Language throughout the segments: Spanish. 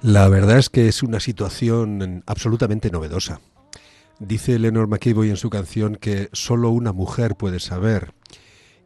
La verdad es que es una situación absolutamente novedosa. Dice Eleanor McEvoy en su canción que solo una mujer puede saber.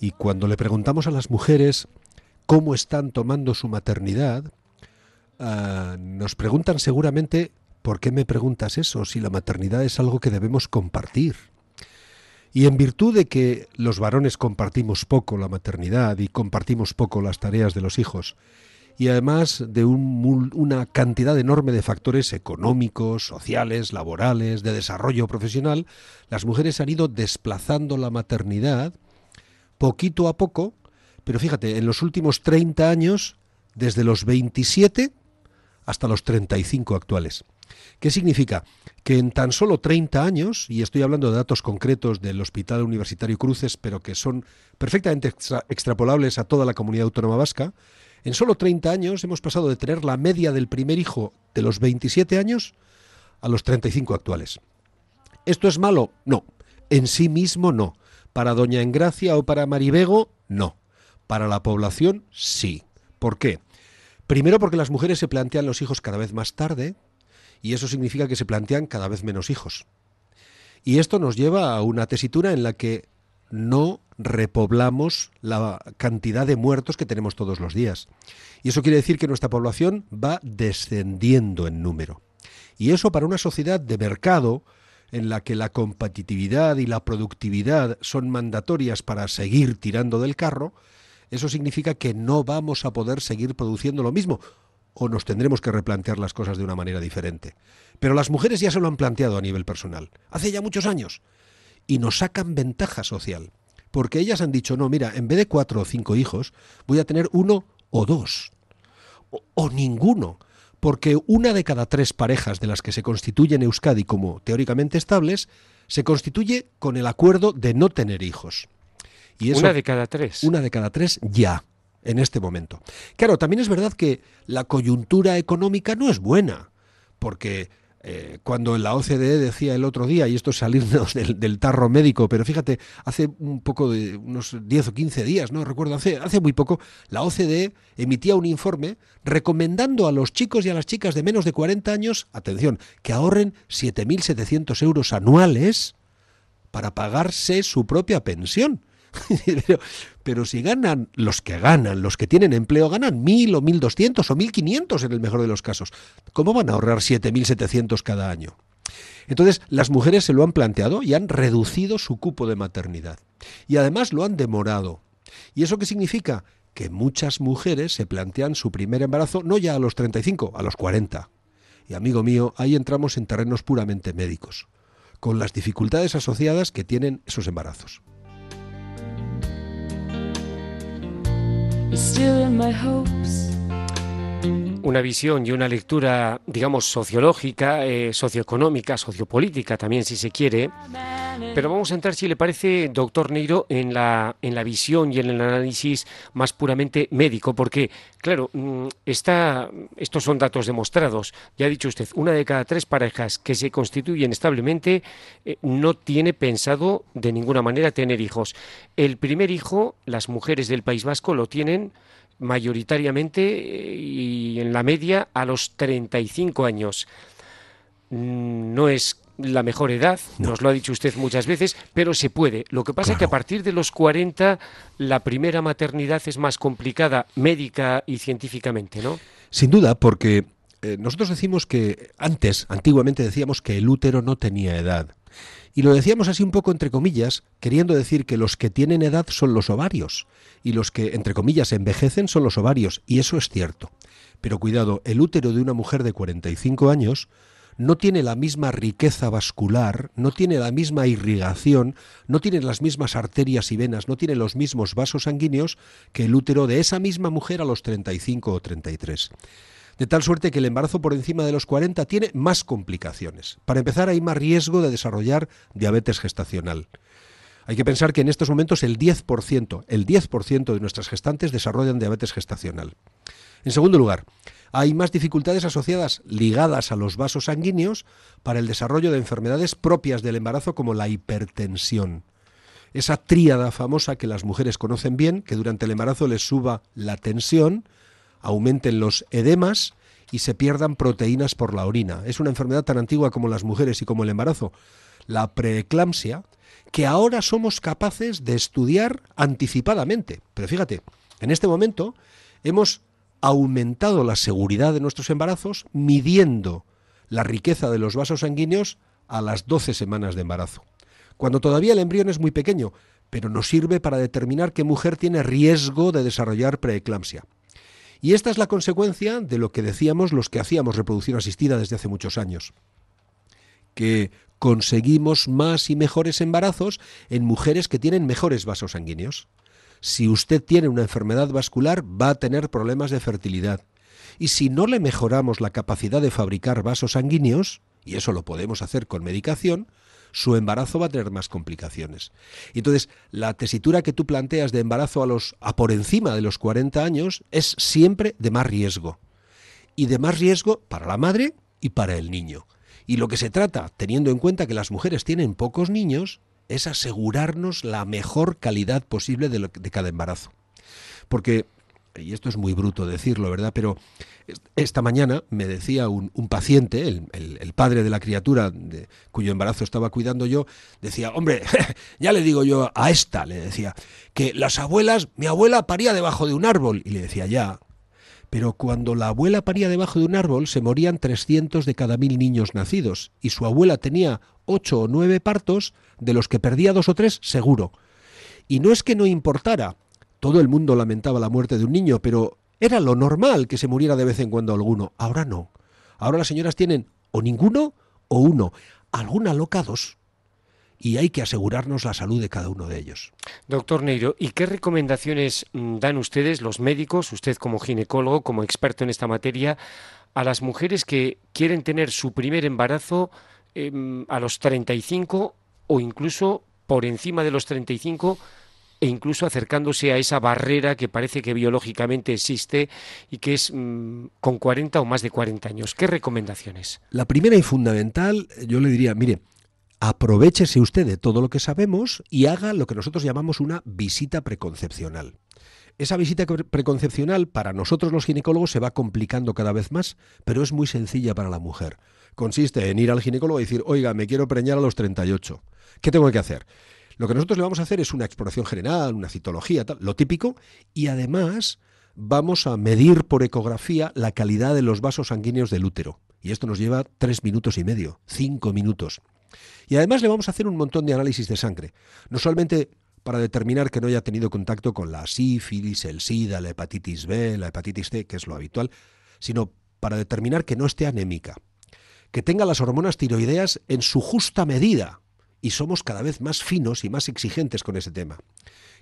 Y cuando le preguntamos a las mujeres cómo están tomando su maternidad, ah, nos preguntan seguramente, ¿por qué me preguntas eso si la maternidad es algo que debemos compartir? Y en virtud de que los varones compartimos poco la maternidad y compartimos poco las tareas de los hijos, y además de una cantidad enorme de factores económicos, sociales, laborales, de desarrollo profesional, las mujeres han ido desplazando la maternidad poquito a poco, pero fíjate, en los últimos 30 años, desde los 27 hasta los 35 actuales. ¿Qué significa? Que en tan solo 30 años, y estoy hablando de datos concretos del Hospital Universitario Cruces, pero que son perfectamente extrapolables a toda la comunidad autónoma vasca, en solo 30 años hemos pasado de tener la media del primer hijo de los 27 años a los 35 actuales. ¿Esto es malo? No. En sí mismo no. Para Doña Engracia o para Maribego, no. Para la población, sí. ¿Por qué? Primero porque las mujeres se plantean los hijos cada vez más tarde y eso significa que se plantean cada vez menos hijos. Y esto nos lleva a una tesitura en la que no repoblamos la cantidad de muertos que tenemos todos los días. Y eso quiere decir que nuestra población va descendiendo en número. Y eso para una sociedad de mercado en la que la competitividad y la productividad son mandatorias para seguir tirando del carro, eso significa que no vamos a poder seguir produciendo lo mismo o nos tendremos que replantear las cosas de una manera diferente. Pero las mujeres ya se lo han planteado a nivel personal, hace ya muchos años, y nos sacan ventaja social porque ellas han dicho, no, mira, en vez de cuatro o cinco hijos, voy a tener uno o dos, o, ninguno, porque una de cada tres parejas de las que se constituyen en Euskadi como teóricamente estables, se constituye con el acuerdo de no tener hijos. Y es una de cada tres. Una de cada tres ya, en este momento. Claro, también es verdad que la coyuntura económica no es buena, porque eh, cuando la OCDE decía el otro día, y esto es salirnos del, tarro médico, pero fíjate, hace un poco de unos 10 o 15 días, no recuerdo, hace, hace muy poco, la OCDE emitía un informe recomendando a los chicos y a las chicas de menos de 40 años, atención, que ahorren 7.700 euros anuales para pagarse su propia pensión. pero, si ganan los que ganan, los que tienen empleo, ganan 1.000 o 1.200 o 1.500 en el mejor de los casos. ¿Cómo van a ahorrar 7.700 cada año? Entonces, las mujeres se lo han planteado y han reducido su cupo de maternidad. Y además lo han demorado. ¿Y eso qué significa? Que muchas mujeres se plantean su primer embarazo no ya a los 35, a los 40. Y amigo mío, ahí entramos en terrenos puramente médicos, con las dificultades asociadas que tienen esos embarazos. Una visión y una lectura, digamos, sociológica, eh, socioeconómica, sociopolítica también, si se quiere pero vamos a entrar, si le parece, doctor Neiro, en la, en la visión y en el análisis más puramente médico, porque, claro, mm, estos son datos demostrados. Ya ha dicho usted, una de cada tres parejas que se constituyen establemente eh, no tiene pensado de ninguna manera tener hijos. El primer hijo, las mujeres del País Vasco lo tienen mayoritariamente eh, y en la media a los 35 años. Mm, no es la mejor edad, nos lo ha dicho usted muchas veces, pero se puede. Lo que pasa es que a partir de los 40 la primera maternidad es más complicada médica y científicamente, ¿no? Sin duda, porque eh, nosotros decimos que antes, antiguamente decíamos que el útero no tenía edad. Y lo decíamos así un poco entre comillas, queriendo decir que los que tienen edad son los ovarios y los que entre comillas envejecen son los ovarios, y eso es cierto. Pero cuidado, el útero de una mujer de 45 años no tiene la misma riqueza vascular, no tiene la misma irrigación, no tiene las mismas arterias y venas, no tiene los mismos vasos sanguíneos que el útero de esa misma mujer a los 35 o 33. De tal suerte que el embarazo por encima de los 40 tiene más complicaciones. Para empezar, hay más riesgo de desarrollar diabetes gestacional. Hay que pensar que en estos momentos el 10%, el 10% de nuestras gestantes desarrollan diabetes gestacional. En segundo lugar, hay más dificultades asociadas ligadas a los vasos sanguíneos para el desarrollo de enfermedades propias del embarazo como la hipertensión. Esa tríada famosa que las mujeres conocen bien, que durante el embarazo les suba la tensión, aumenten los edemas y se pierdan proteínas por la orina. Es una enfermedad tan antigua como las mujeres y como el embarazo, la preeclampsia, que ahora somos capaces de estudiar anticipadamente. Pero fíjate, en este momento hemos aumentado la seguridad de nuestros embarazos midiendo la riqueza de los vasos sanguíneos a las 12 semanas de embarazo. Cuando todavía el embrión es muy pequeño, pero nos sirve para determinar qué mujer tiene riesgo de desarrollar preeclampsia. Y esta es la consecuencia de lo que decíamos los que hacíamos reproducción asistida desde hace muchos años, que conseguimos más y mejores embarazos en mujeres que tienen mejores vasos sanguíneos si usted tiene una enfermedad vascular, va a tener problemas de fertilidad. Y si no le mejoramos la capacidad de fabricar vasos sanguíneos, y eso lo podemos hacer con medicación, su embarazo va a tener más complicaciones. Entonces, la tesitura que tú planteas de embarazo a los a por encima de los 40 años es siempre de más riesgo. Y de más riesgo para la madre y para el niño. Y lo que se trata, teniendo en cuenta que las mujeres tienen pocos niños, es asegurarnos la mejor calidad posible de, cada embarazo. Porque, y esto es muy bruto decirlo, ¿verdad? Pero esta mañana me decía un, paciente, el, padre de la criatura de, cuyo embarazo estaba cuidando yo, decía, hombre, ya le digo yo a esta, le decía, que las abuelas, mi abuela paría debajo de un árbol. Y le decía, ya, pero cuando la abuela paría debajo de un árbol se morían 300 de cada mil niños nacidos y su abuela tenía 8 o 9 partos, de los que perdía dos o tres seguro. Y no es que no importara, todo el mundo lamentaba la muerte de un niño, pero era lo normal que se muriera de vez en cuando alguno. Ahora no. Ahora las señoras tienen o ninguno o uno, alguna loca dos y hay que asegurarnos la salud de cada uno de ellos. Doctor Neiro, ¿y qué recomendaciones dan ustedes, los médicos, usted como ginecólogo, como experto en esta materia, a las mujeres que quieren tener su primer embarazo em, a los 35 o incluso por encima de los 35 e incluso acercándose a esa barrera que parece que biológicamente existe y que es mm, con 40 o más de 40 años. ¿Qué recomendaciones? La primera y fundamental, yo le diría, mire, aprovechese usted de todo lo que sabemos y haga lo que nosotros llamamos una visita preconcepcional. Esa visita preconcepcional para nosotros los ginecólogos se va complicando cada vez más, pero es muy sencilla para la mujer. Consiste en ir al ginecólogo y decir, oiga, me quiero preñar a los 38. ¿Qué tengo que hacer? Lo que nosotros le vamos a hacer es una exploración general, una citología, lo típico, y además vamos a medir por ecografía la calidad de los vasos sanguíneos del útero. Y esto nos lleva tres minutos y medio, cinco minutos. Y además le vamos a hacer un montón de análisis de sangre, no solamente para determinar que no haya tenido contacto con la sífilis, el SIDA, la hepatitis B, la hepatitis C, que es lo habitual, sino para determinar que no esté anémica, que tenga las hormonas tiroideas en su justa medida, y somos cada vez más finos y más exigentes con ese tema,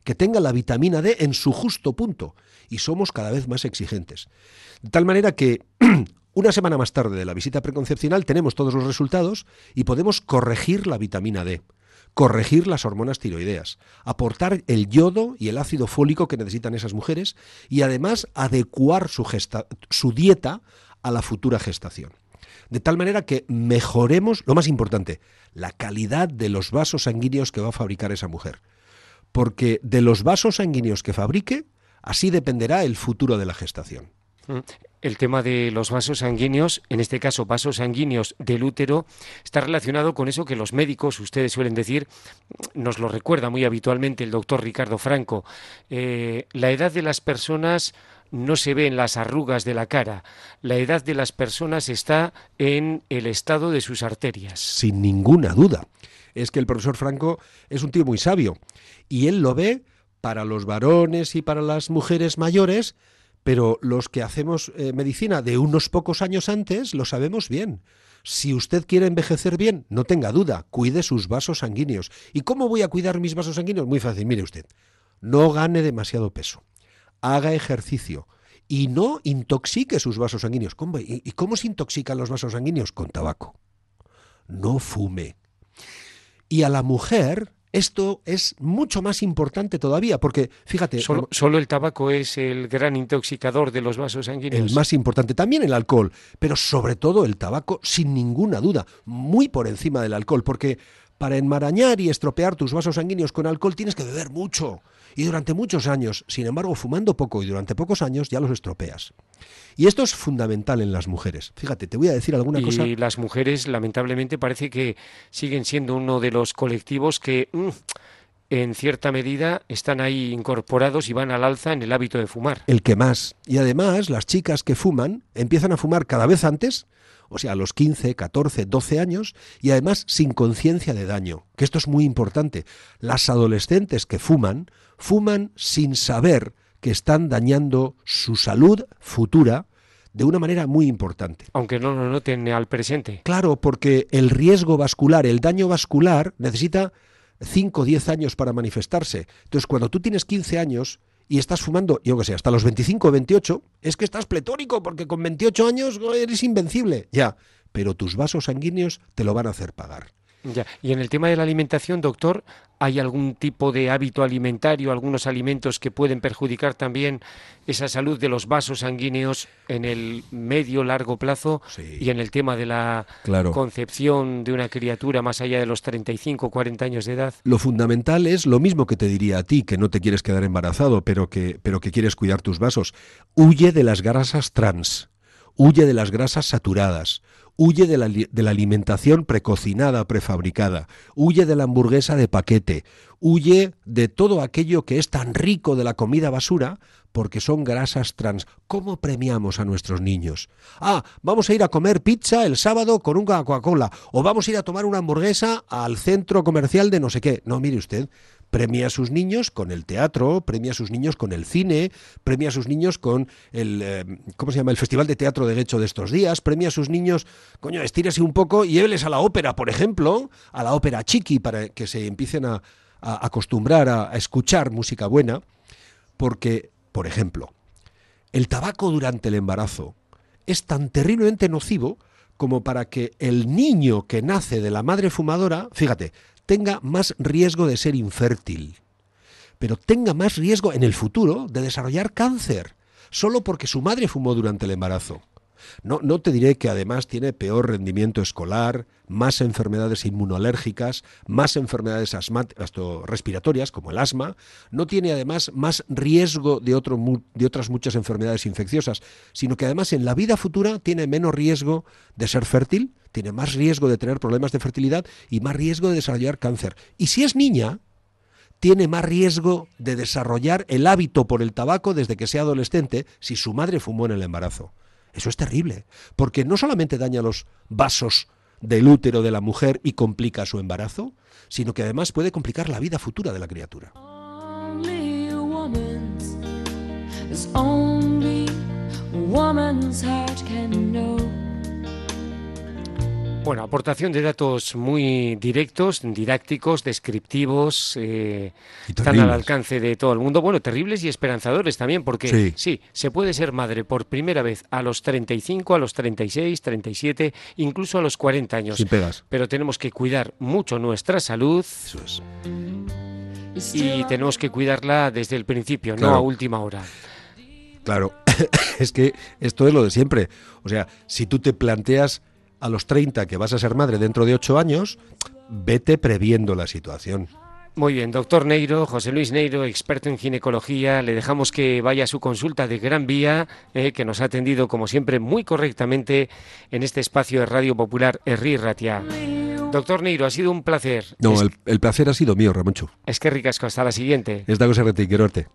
que tenga la vitamina D en su justo punto, y somos cada vez más exigentes. De tal manera que Una semana más tarde de la visita preconcepcional tenemos todos los resultados y podemos corregir la vitamina D, corregir las hormonas tiroideas, aportar el yodo y el ácido fólico que necesitan esas mujeres y además adecuar su, dieta a la futura gestación. De tal manera que mejoremos, lo más importante, la calidad de los vasos sanguíneos que va a fabricar esa mujer. Porque de los vasos sanguíneos que fabrique, así dependerá el futuro de la gestación. Mm el tema de los vasos sanguíneos, en este caso vasos sanguíneos del útero, está relacionado con eso que los médicos, ustedes suelen decir, nos lo recuerda muy habitualmente el doctor Ricardo Franco, eh, la edad de las personas no se ve en las arrugas de la cara, la edad de las personas está en el estado de sus arterias. Sin ninguna duda. Es que el profesor Franco es un tío muy sabio y él lo ve para los varones y para las mujeres mayores, pero los que hacemos eh, medicina de unos pocos años antes lo sabemos bien. Si usted quiere envejecer bien, no tenga duda, cuide sus vasos sanguíneos. ¿Y cómo voy a cuidar mis vasos sanguíneos? Muy fácil, mire usted, no gane demasiado peso, haga ejercicio y no intoxique sus vasos sanguíneos. ¿Cómo, ¿Y cómo se intoxican los vasos sanguíneos? Con tabaco. No fume. Y a la mujer, esto es mucho más importante todavía, porque fíjate. Solo, el tabaco es el gran intoxicador de los vasos sanguíneos. El más importante, también el alcohol, pero sobre todo el tabaco, sin ninguna duda, muy por encima del alcohol, porque para enmarañar y estropear tus vasos sanguíneos con alcohol tienes que beber mucho y durante muchos años. Sin embargo, fumando poco y durante pocos años ya los estropeas. Y esto es fundamental en las mujeres. Fíjate, te voy a decir alguna cosa. Y las mujeres, lamentablemente, parece que siguen siendo uno de los colectivos que... Mm, en cierta medida están ahí incorporados y van al alza en el hábito de fumar. El que más. Y además las chicas que fuman empiezan a fumar cada vez antes, o sea, a los 15, 14, 12 años, y además sin conciencia de daño, que esto es muy importante. Las adolescentes que fuman, fuman sin saber que están dañando su salud futura, de una manera muy importante. Aunque no lo noten al presente. Claro, porque el riesgo vascular, el daño vascular, necesita 5 o 10 años para manifestarse. Entonces, cuando tú tienes 15 años y estás fumando, yo que sé, hasta los 25 o 28, es que estás pletórico porque con 28 años eres invencible. Ya, pero tus vasos sanguíneos te lo van a hacer pagar. Ya. Y en el tema de la alimentación, doctor, hay algún tipo de hábito alimentario, algunos alimentos que pueden perjudicar también esa salud de los vasos sanguíneos en el medio largo plazo y en el tema de la concepción de una criatura más allá de los 35 40 años de edad. Lo fundamental es lo mismo que te diría a ti que no te quieres quedar embarazado, pero que pero que quieres cuidar tus vasos. Huye de las grasas trans, huye de las grasas saturadas, Huye de la, alimentación precocinada, prefabricada. Huye de la hamburguesa de paquete. Huye de todo aquello que es tan rico de la comida basura porque son grasas trans. ¿Cómo premiamos a nuestros niños? Ah, vamos a ir a comer pizza el sábado con un Coca-Cola o vamos a ir a tomar una hamburguesa al centro comercial de no sé qué. No, mire usted, premia a sus niños con el teatro, premia a sus niños con el cine, premia a sus niños con el, eh, ¿cómo se llama?, el Festival de Teatro de Hecho de estos días, premia a sus niños, coño, estírese un poco y lléveles a la ópera, por ejemplo, a la ópera chiqui, para que se empiecen a, acostumbrar a, a escuchar música buena, porque, por ejemplo, el tabaco durante el embarazo es tan terriblemente nocivo como para que el niño que nace de la madre fumadora, fíjate, tenga más riesgo de ser infértil, pero tenga más riesgo en el futuro de desarrollar cáncer, solo porque su madre fumó durante el embarazo. No, te diré que además tiene peor rendimiento escolar, más enfermedades inmunolérgicas, más enfermedades respiratorias como el asma, no tiene además más riesgo de, de otras muchas enfermedades infecciosas, sino que además en la vida futura tiene menos riesgo de ser fértil, tiene más riesgo de tener problemas de fertilidad y más riesgo de desarrollar cáncer. Y si es niña, tiene más riesgo de desarrollar el hábito por el tabaco desde que sea adolescente si su madre fumó en el embarazo. Eso es terrible, porque no solamente daña los vasos del útero de la mujer y complica su embarazo, sino que además puede complicar la vida futura de la criatura. Bueno, aportación de datos muy directos, didácticos, descriptivos, eh, están al alcance de todo el mundo. Bueno, terribles y esperanzadores también, porque sí. se puede ser madre por primera vez a los 35, a los 36, 37, incluso a los 40 años. Sin pegas. Pero tenemos que cuidar mucho nuestra salud. Y tenemos que cuidarla desde el principio, no a última hora. Claro, es que esto es lo de siempre. O sea, si tú te planteas a los 30 que vas a ser madre dentro de 8 años, vete previendo la situación. Muy bien, doctor Neiro, José Luis Neiro, experto en ginecología, le dejamos que vaya a su consulta de Gran Vía, eh, que nos ha atendido como siempre muy correctamente en este espacio de Radio Popular Herri Ratia. Doctor Neiro, ha sido un placer. No, el, placer ha sido mío, Ramoncho. Es que ricasco, hasta la siguiente. Es Dago Serrete, quiero verte.